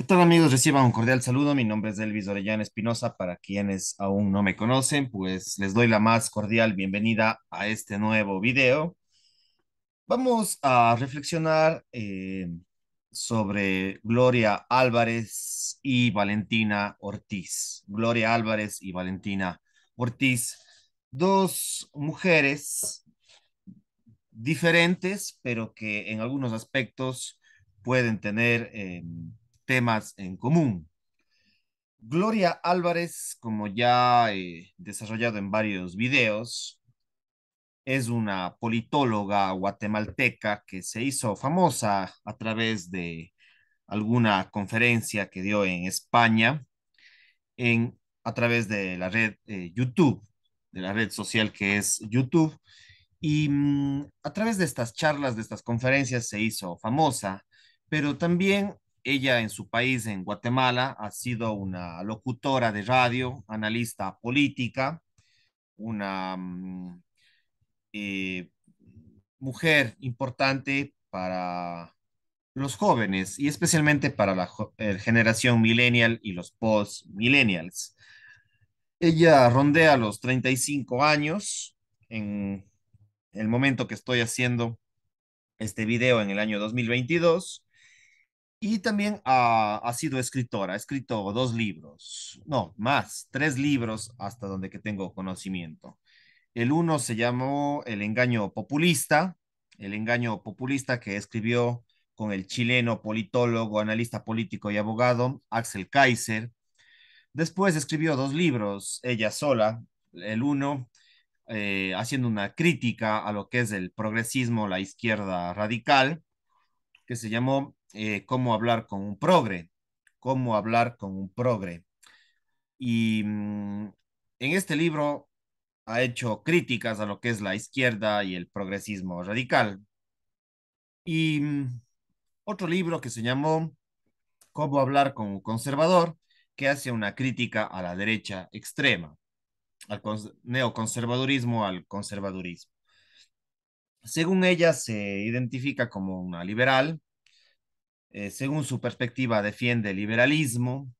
¿Qué tal amigos? Reciban un cordial saludo. Mi nombre es Elvis Orellana Espinosa. Para quienes aún no me conocen, pues les doy la más cordial bienvenida a este nuevo video. Vamos a reflexionar eh, sobre Gloria Álvarez y Valentina Ortiz. Gloria Álvarez y Valentina Ortiz, dos mujeres diferentes, pero que en algunos aspectos pueden tener... Eh, temas en común. Gloria Álvarez, como ya he desarrollado en varios videos, es una politóloga guatemalteca que se hizo famosa a través de alguna conferencia que dio en España en, a través de la red eh, YouTube, de la red social que es YouTube. Y mm, a través de estas charlas, de estas conferencias, se hizo famosa, pero también ella en su país, en Guatemala, ha sido una locutora de radio, analista política, una mm, eh, mujer importante para los jóvenes y especialmente para la eh, generación millennial y los post-millennials. Ella rondea los 35 años en el momento que estoy haciendo este video en el año 2022 y también ah, ha, sido escritora, ha escrito dos libros, no, más, tres libros hasta donde que tengo conocimiento. El uno se llamó El engaño populista, el engaño populista que escribió con el chileno politólogo, analista político y abogado Axel Kaiser. Después escribió dos libros, ella sola, el uno eh, haciendo una crítica a lo que es el progresismo, la izquierda radical, que se llamó eh, cómo hablar con un progre, cómo hablar con un progre. Y mm, en este libro ha hecho críticas a lo que es la izquierda y el progresismo radical. Y mm, otro libro que se llamó Cómo hablar con un conservador, que hace una crítica a la derecha extrema, al neoconservadurismo, al conservadurismo. Según ella, se identifica como una liberal, eh, según su perspectiva, defiende liberalismo.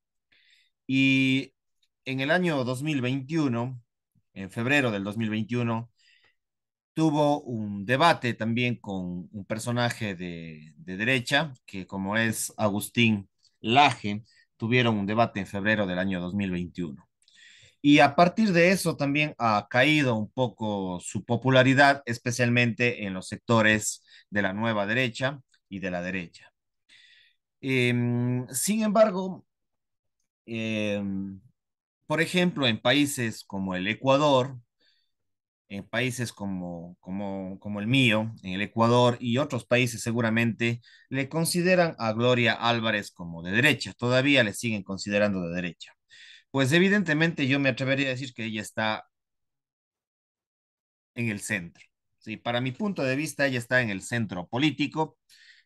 Y en el año 2021, en febrero del 2021, tuvo un debate también con un personaje de, de derecha, que como es Agustín Laje, tuvieron un debate en febrero del año 2021. Y a partir de eso también ha caído un poco su popularidad, especialmente en los sectores de la nueva derecha y de la derecha. Em, sin embargo, em, por ejemplo, en países como el Ecuador, en países como, como, el mío, en el Ecuador y otros países seguramente, le consideran a Gloria Álvarez como de derecha, todavía le siguen considerando de derecha. Pues evidentemente yo me atrevería a decir que ella está en el centro. Sí, para mi punto de vista, ella está en el centro político,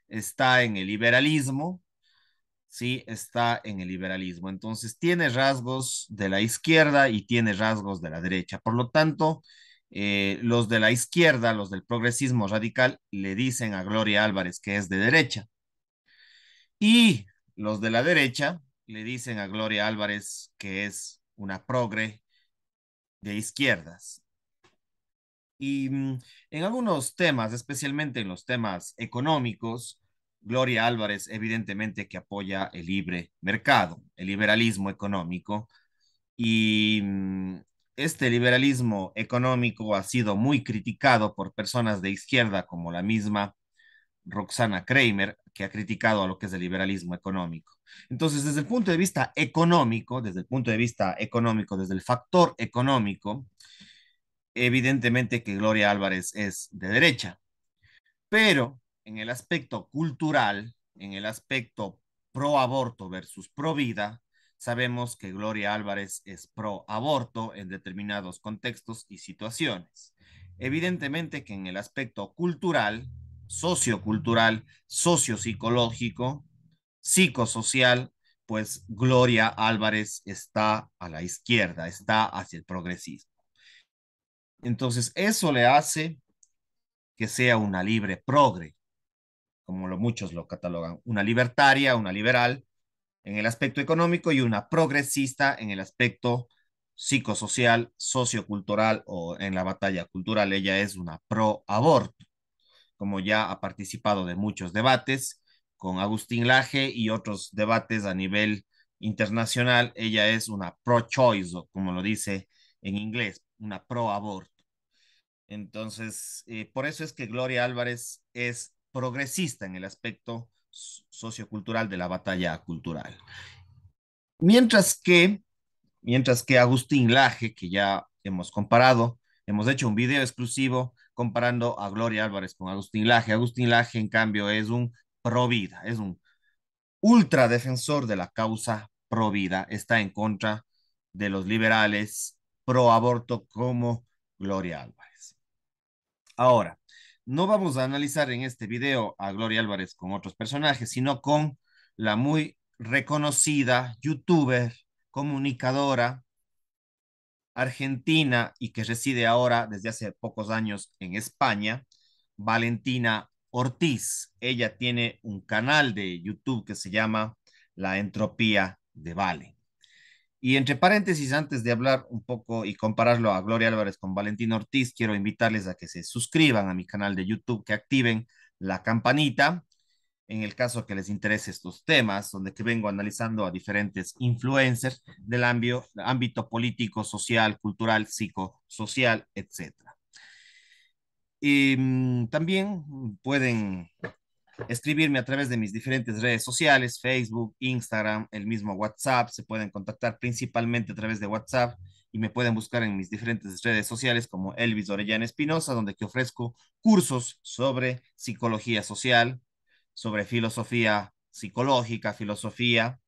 está en el liberalismo, sí está en el liberalismo. Entonces, tiene rasgos de la izquierda y tiene rasgos de la derecha. Por lo tanto, eh, los de la izquierda, los del progresismo radical, le dicen a Gloria Álvarez que es de derecha. Y los de la derecha le dicen a Gloria Álvarez que es una progre de izquierdas. Y mm, en algunos temas, especialmente en los temas económicos, Gloria Álvarez, evidentemente que apoya el libre mercado, el liberalismo económico. Y mm, este liberalismo económico ha sido muy criticado por personas de izquierda como la misma Roxana Kramer, que ha criticado a lo que es el liberalismo económico. Entonces, desde el punto de vista económico, desde el punto de vista económico, desde el factor económico, evidentemente que Gloria Álvarez es de derecha. Pero en el aspecto cultural, en el aspecto pro aborto versus pro vida, sabemos que Gloria Álvarez es pro aborto en determinados contextos y situaciones. Evidentemente que en el aspecto cultural, sociocultural, sociopsicológico, psicosocial, pues Gloria Álvarez está a la izquierda, está hacia el progresismo. Entonces, eso le hace que sea una libre progre, como lo, muchos lo catalogan, una libertaria, una liberal en el aspecto económico y una progresista en el aspecto psicosocial, sociocultural o en la batalla cultural. Ella es una pro aborto, como ya ha participado de muchos debates con Agustín Laje y otros debates a nivel internacional. Ella es una pro choice, como lo dice en inglés, una pro aborto. Entonces, eh, por eso es que Gloria Álvarez es progresista en el aspecto sociocultural de la batalla cultural. Mientras que, mientras que Agustín Laje, que ya hemos comparado, hemos hecho un video exclusivo comparando a Gloria Álvarez con Agustín Laje. Agustín Laje, en cambio, es un pro vida, es un ultra defensor de la causa pro vida, está en contra de los liberales pro aborto como Gloria Álvarez. Ahora, no vamos a analizar en este video a Gloria Álvarez con otros personajes, sino con la muy reconocida youtuber, comunicadora argentina y que reside ahora desde hace pocos años en España, Valentina Ortiz. Ella tiene un canal de YouTube que se llama La Entropía de Vale. Y entre paréntesis, antes de hablar un poco y compararlo a Gloria Álvarez con Valentín Ortiz, quiero invitarles a que se suscriban a mi canal de YouTube, que activen la campanita, en el caso que les interese estos temas, donde que vengo analizando a diferentes influencers del ámbito, ámbito político, social, cultural, psicosocial, etc. Y mm, también pueden escribirme a través de mis diferentes redes sociales, Facebook, Instagram, el mismo WhatsApp. Se pueden contactar principalmente a través de WhatsApp y me pueden buscar en mis diferentes redes sociales como Elvis Orellana Espinosa, donde que ofrezco cursos sobre psicología social, sobre filosofía psicológica, filosofía,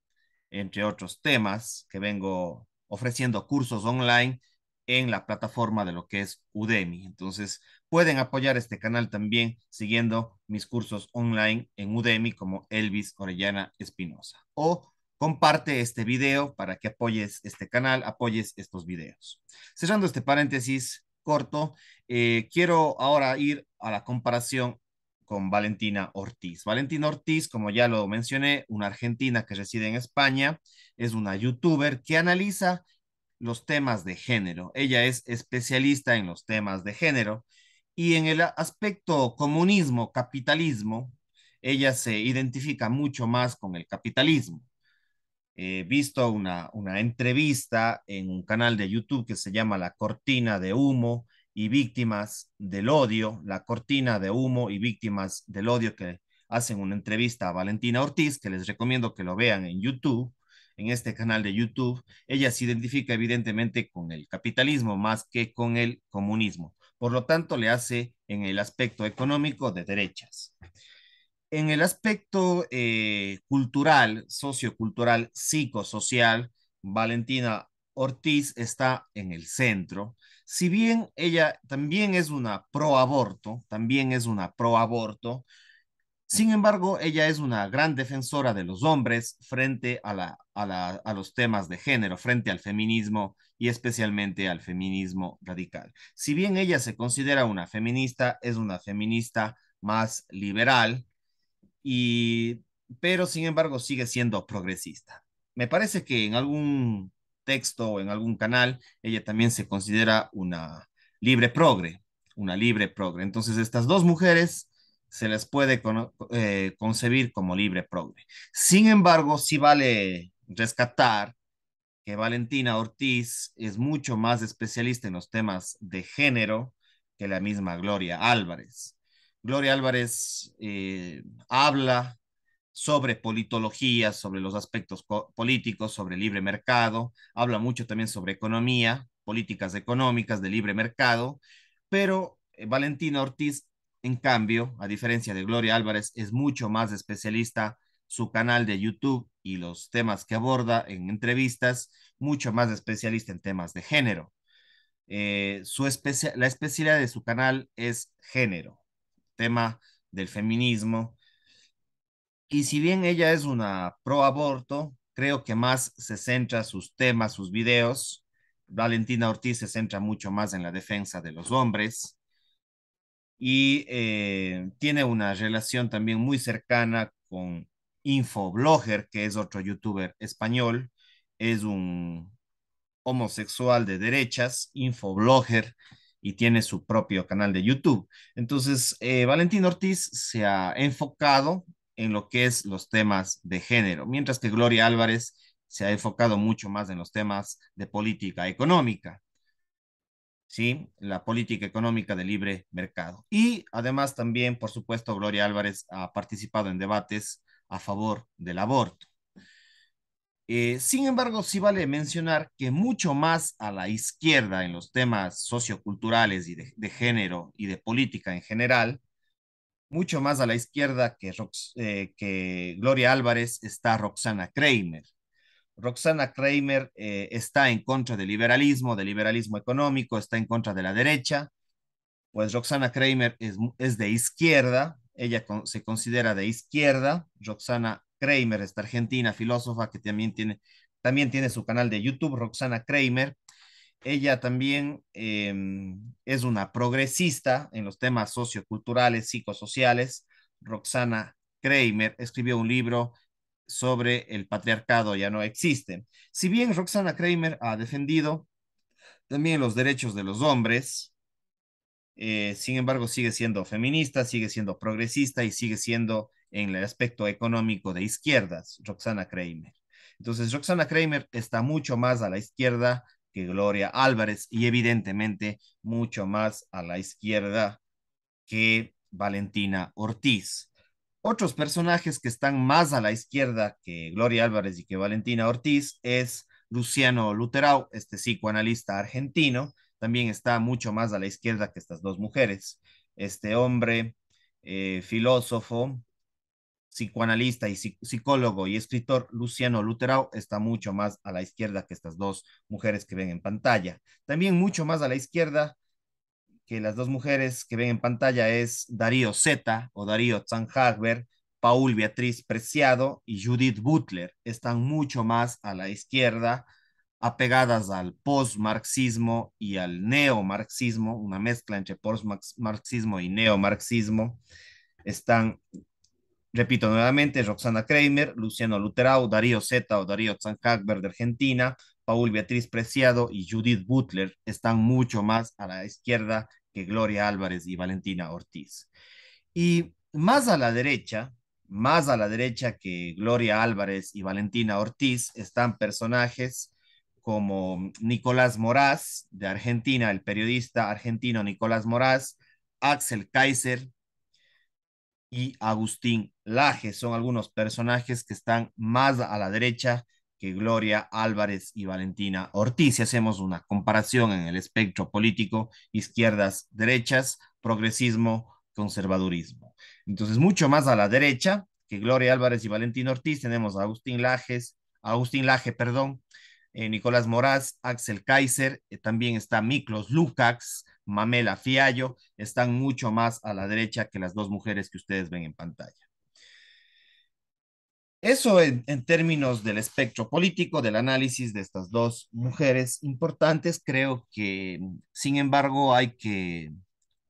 entre otros temas que vengo ofreciendo cursos online en la plataforma de lo que es Udemy. Entonces, pueden apoyar este canal también siguiendo mis cursos online en Udemy como Elvis Orellana Espinosa. O comparte este video para que apoyes este canal, apoyes estos videos. Cerrando este paréntesis corto, eh, quiero ahora ir a la comparación con Valentina Ortiz. Valentina Ortiz, como ya lo mencioné, una argentina que reside en España, es una youtuber que analiza los temas de género. Ella es especialista en los temas de género y en el aspecto comunismo, capitalismo, ella se identifica mucho más con el capitalismo. He visto una entrevista en un canal de YouTube que se llama La Cortina de Humo y Víctimas del Odio, La Cortina de Humo y Víctimas del Odio, que hacen una entrevista a Valentina Ortiz, que les recomiendo que lo vean en YouTube en este canal de YouTube, ella se identifica evidentemente con el capitalismo más que con el comunismo. Por lo tanto, le hace en el aspecto económico de derechas. En el aspecto eh, cultural, sociocultural, psicosocial, Valentina Ortiz está en el centro. Si bien ella también es una pro aborto, también es una pro aborto, sin embargo, ella es una gran defensora de los hombres frente a, los temas de género, frente al feminismo y especialmente al feminismo radical. Si bien ella se considera una feminista, es una feminista más liberal, y, pero sin embargo sigue siendo progresista. Me parece que en algún texto o en algún canal ella también se considera una libre progre, una libre progre. Entonces estas dos mujeres se les puede eh, concebir como libre progre. Sin embargo, sí vale rescatar que Valentina Ortiz es mucho más especialista en los temas de género que la misma Gloria Álvarez. Gloria Álvarez eh, habla sobre politología, sobre los aspectos políticos, sobre libre mercado, habla mucho también sobre economía, políticas económicas de libre mercado, pero eh, Valentina Ortiz en cambio, a diferencia de Gloria Álvarez, es mucho más especialista su canal de YouTube y los temas que aborda en entrevistas, mucho más especialista en temas de género. Eh, su la especialidad de su canal es género, tema del feminismo. Y si bien ella es una pro aborto, creo que más se centra sus temas, sus videos. Valentina Ortiz se centra mucho más en la defensa de los hombres y eh, tiene una relación también muy cercana con Infoblogger, que es otro youtuber español, es un homosexual de derechas, Infoblogger, y tiene su propio canal de YouTube. Entonces, eh, Valentín Ortiz se ha enfocado en lo que es los temas de género, mientras que Gloria Álvarez se ha enfocado mucho más en los temas de política económica. ¿sí? La política económica de libre mercado. Y además también, por supuesto, Gloria Álvarez ha participado en debates a favor del aborto. Eh, sin embargo, sí vale mencionar que mucho más a la izquierda en los temas socioculturales y de, género y de política en general, mucho más a la izquierda que, eh, que Gloria Álvarez está Roxana Kramer. Roxana Kramer eh, está en contra del liberalismo, del liberalismo económico, está en contra de la derecha, pues Roxana Kramer es, de izquierda, ella se considera de izquierda, Roxana Kramer, es argentina filósofa que también tiene, también tiene su canal de YouTube, Roxana Kramer, ella también em, es una progresista en los temas socioculturales, psicosociales, Roxana Kramer escribió un libro sobre el patriarcado ya no existe. Si bien Roxana Kramer ha defendido también los derechos de los hombres, eh, sin embargo sigue siendo feminista, sigue siendo progresista y sigue siendo en el aspecto económico de izquierdas, Roxana Kramer. Entonces, Roxana Kramer está mucho más a la izquierda que Gloria Álvarez y evidentemente mucho más a la izquierda que Valentina Ortiz. Otros personajes que están más a la izquierda que Gloria Álvarez y que Valentina Ortiz es Luciano Luterau, este psicoanalista argentino, también está mucho más a la izquierda que estas dos mujeres. Este hombre, eh, filósofo, psicoanalista y psicólogo y escritor Luciano Luterau está mucho más a la izquierda que estas dos mujeres que ven en pantalla. También mucho más a la izquierda que las dos mujeres que ven en pantalla es Darío Zeta o Darío Zanhagber, Paul Beatriz Preciado y Judith Butler. Están mucho más a la izquierda, apegadas al post-marxismo y al neomarxismo, una mezcla entre post-marxismo y neomarxismo. Están, repito nuevamente, Roxana Kramer, Luciano Luterao, Darío Zeta o Darío Zanhagber de Argentina, Paul Beatriz Preciado y Judith Butler están mucho más a la izquierda que Gloria Álvarez y Valentina Ortiz. Y más a la derecha, más a la derecha que Gloria Álvarez y Valentina Ortiz están personajes como Nicolás Moraz de Argentina, el periodista argentino Nicolás Moraz, Axel Kaiser y Agustín Laje. Son algunos personajes que están más a la derecha que Gloria Álvarez y Valentina Ortiz. Si hacemos una comparación en el espectro político, izquierdas, derechas, progresismo, conservadurismo. Entonces, mucho más a la derecha que Gloria Álvarez y Valentina Ortiz, tenemos a Agustín Lajes, Agustín Laje, perdón, eh, Nicolás Moraz, Axel Kaiser, eh, también está Miklos Lukács, Mamela Fiallo, están mucho más a la derecha que las dos mujeres que ustedes ven en pantalla. Eso en, términos del espectro político, del análisis de estas dos mujeres importantes, creo que, sin embargo, hay que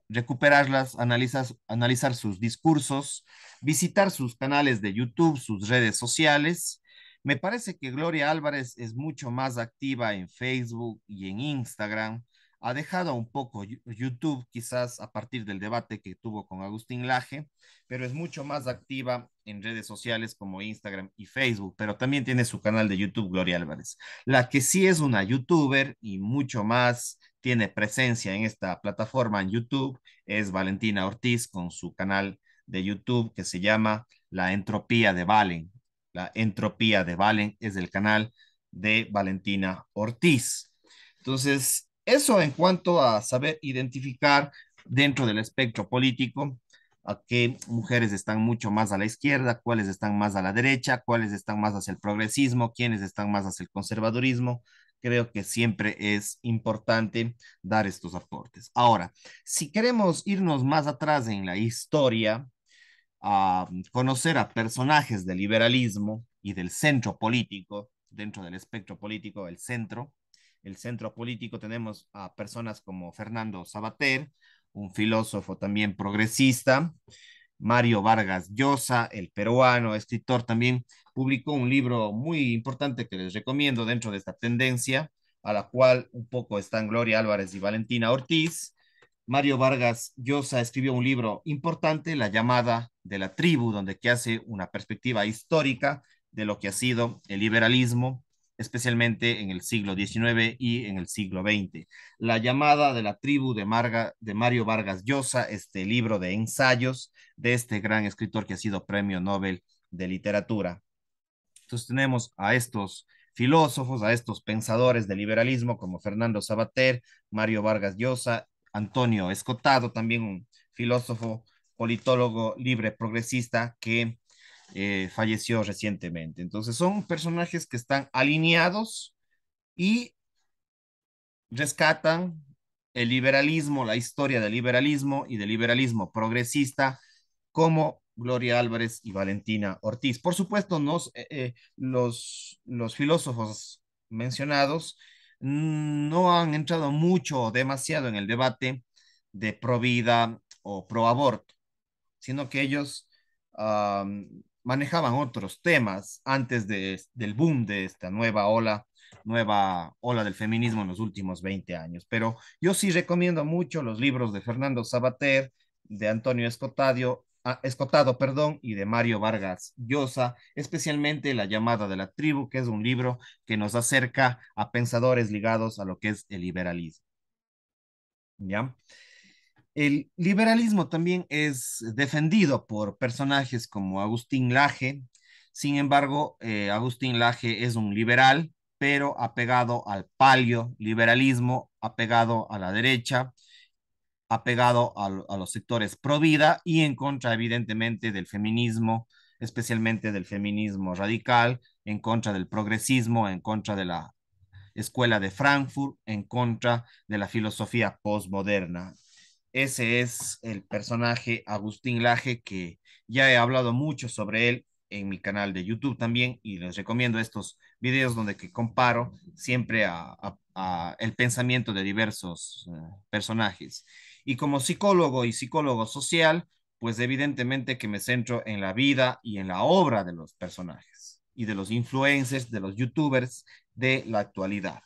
recuperarlas, analizar, analizar sus discursos, visitar sus canales de YouTube, sus redes sociales. Me parece que Gloria Álvarez es mucho más activa en Facebook y en Instagram. Ha dejado un poco YouTube, quizás a partir del debate que tuvo con Agustín Laje, pero es mucho más activa en redes sociales como Instagram y Facebook, pero también tiene su canal de YouTube Gloria Álvarez, la que sí es una youtuber y mucho más tiene presencia en esta plataforma en YouTube es Valentina Ortiz con su canal de YouTube que se llama La Entropía de Valen. La Entropía de Valen es el canal de Valentina Ortiz. Entonces, eso en cuanto a saber identificar dentro del espectro político a qué mujeres están mucho más a la izquierda, cuáles están más a la derecha, cuáles están más hacia el progresismo, quiénes están más hacia el conservadurismo. Creo que siempre es importante dar estos aportes. Ahora, si queremos irnos más atrás en la historia, a ah, conocer a personajes del liberalismo y del centro político, dentro del espectro político, el centro, el centro político tenemos a personas como Fernando Sabater, un filósofo también progresista, Mario Vargas Llosa, el peruano, escritor también, publicó un libro muy importante que les recomiendo dentro de esta tendencia, a la cual un poco están Gloria Álvarez y Valentina Ortiz. Mario Vargas Llosa escribió un libro importante, La llamada de la tribu, donde que hace una perspectiva histórica de lo que ha sido el liberalismo especialmente en el siglo XIX y en el siglo XX. La llamada de la tribu de, Mario Vargas Llosa, este libro de ensayos de este gran escritor que ha sido premio Nobel de literatura. Entonces tenemos a estos filósofos, a estos pensadores del liberalismo como Fernando Sabater, Mario Vargas Llosa, Antonio Escotado, también un filósofo politólogo libre progresista que eh, falleció recientemente. Entonces son personajes que están alineados y rescatan el liberalismo, la historia del liberalismo y del liberalismo progresista como Gloria Álvarez y Valentina Ortiz. Por supuesto, eh, eh, los, los filósofos mencionados no han entrado mucho o demasiado en el debate de pro vida o pro aborto, sino que ellos manejaban otros temas antes de, del boom de esta nueva ola, nueva ola del feminismo en los últimos 20 años. Pero yo sí recomiendo mucho los libros de Fernando Sabater, de Antonio Escotadio, ah, Escotado, perdón, y de Mario Vargas Llosa, especialmente La llamada de la tribu, que es un libro que nos acerca a pensadores ligados a lo que es el liberalismo. ¿Ya? El liberalismo también es defendido por personajes como Agustín Laje. Sin embargo, eh, Agustín Laje es un liberal, pero apegado al palio liberalismo, apegado a la derecha, apegado a, a los sectores pro vida y en contra, evidentemente, del feminismo, especialmente del feminismo radical, en contra del progresismo, en contra de la escuela de Frankfurt, en contra de la filosofía postmoderna. Ese es el personaje Agustín Laje, que ya he hablado mucho sobre él en mi canal de YouTube también, y les recomiendo estos videos donde que comparo siempre a, el pensamiento de diversos eh, personajes. Y como psicólogo y psicólogo social, pues evidentemente que me centro en la vida y en la obra de los personajes y de los influencers, de los youtubers de la actualidad,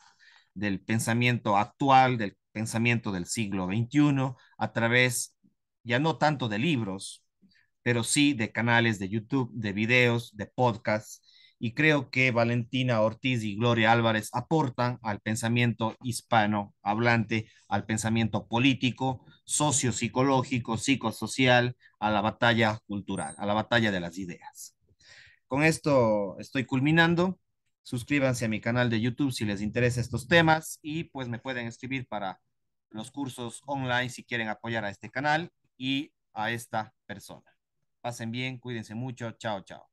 del pensamiento actual, del pensamiento del siglo XXI a través ya no tanto de libros, pero sí de canales de YouTube, de videos, de podcasts. Y creo que Valentina Ortiz y Gloria Álvarez aportan al pensamiento hispano hablante, al pensamiento político, sociopsicológico, psicosocial, a la batalla cultural, a la batalla de las ideas. Con esto estoy culminando. Suscríbanse a mi canal de YouTube si les interesa estos temas y pues me pueden escribir para los cursos online si quieren apoyar a este canal y a esta persona. Pasen bien, cuídense mucho. Chao, chao.